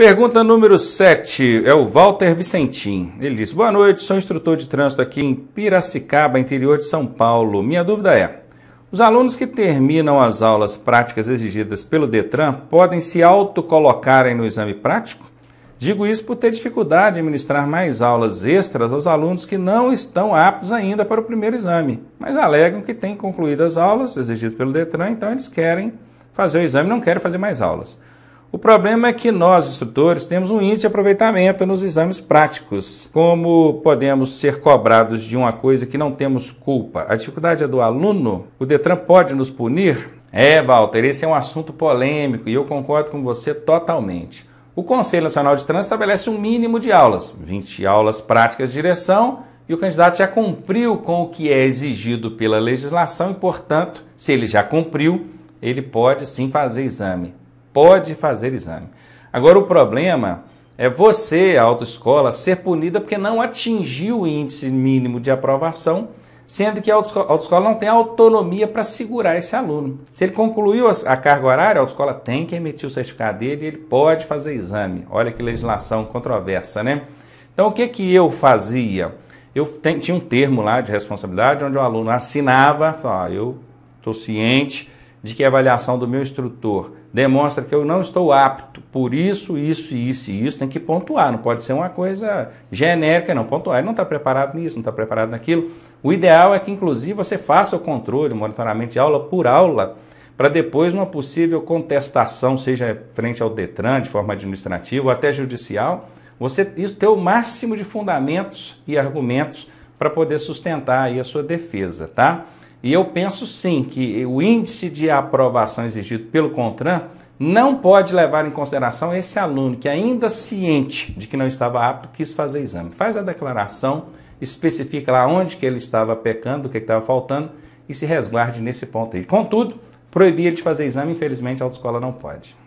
Pergunta número 7 é o Walter Vicentim. Ele diz: Boa noite, sou instrutor de trânsito aqui em Piracicaba, interior de São Paulo. Minha dúvida é: os alunos que terminam as aulas práticas exigidas pelo Detran podem se autocolocarem no exame prático? Digo isso por ter dificuldade em ministrar mais aulas extras aos alunos que não estão aptos ainda para o primeiro exame, mas alegam que têm concluído as aulas exigidas pelo Detran, então eles querem fazer o exame, não querem fazer mais aulas. O problema é que nós, instrutores, temos um índice de aproveitamento nos exames práticos. Como podemos ser cobrados de uma coisa que não temos culpa? A dificuldade é do aluno? O Detran pode nos punir? É, Walter, esse é um assunto polêmico e eu concordo com você totalmente. O Conselho Nacional de Trânsito estabelece um mínimo de aulas, 20 aulas práticas de direção, e o candidato já cumpriu com o que é exigido pela legislação e, portanto, se ele já cumpriu, ele pode sim fazer exame pode fazer exame. Agora, o problema é você, a autoescola, ser punida porque não atingiu o índice mínimo de aprovação, sendo que a autoescola não tem autonomia para segurar esse aluno. Se ele concluiu a carga horária, a autoescola tem que emitir o certificado dele e ele pode fazer exame. Olha que legislação controversa, né? Então, o que, que eu fazia? Eu tinha um termo lá de responsabilidade onde o aluno assinava, falava, ah, eu estou ciente de que a avaliação do meu instrutor demonstra que eu não estou apto por isso, isso, isso e isso, tem que pontuar, não pode ser uma coisa genérica, não. Pontuar, ele não está preparado nisso, não está preparado naquilo. O ideal é que, inclusive, você faça o controle, o monitoramento de aula por aula, para depois, numa possível contestação, seja frente ao Detran, de forma administrativa ou até judicial, você ter o máximo de fundamentos e argumentos para poder sustentar aí a sua defesa, tá? E eu penso sim que o índice de aprovação exigido pelo CONTRAN não pode levar em consideração esse aluno que, ainda ciente de que não estava apto, quis fazer exame. Faz a declaração, especifica lá onde que ele estava pecando, o que estava faltando e se resguarde nesse ponto aí. Contudo, proibir de fazer exame, infelizmente, a autoescola não pode.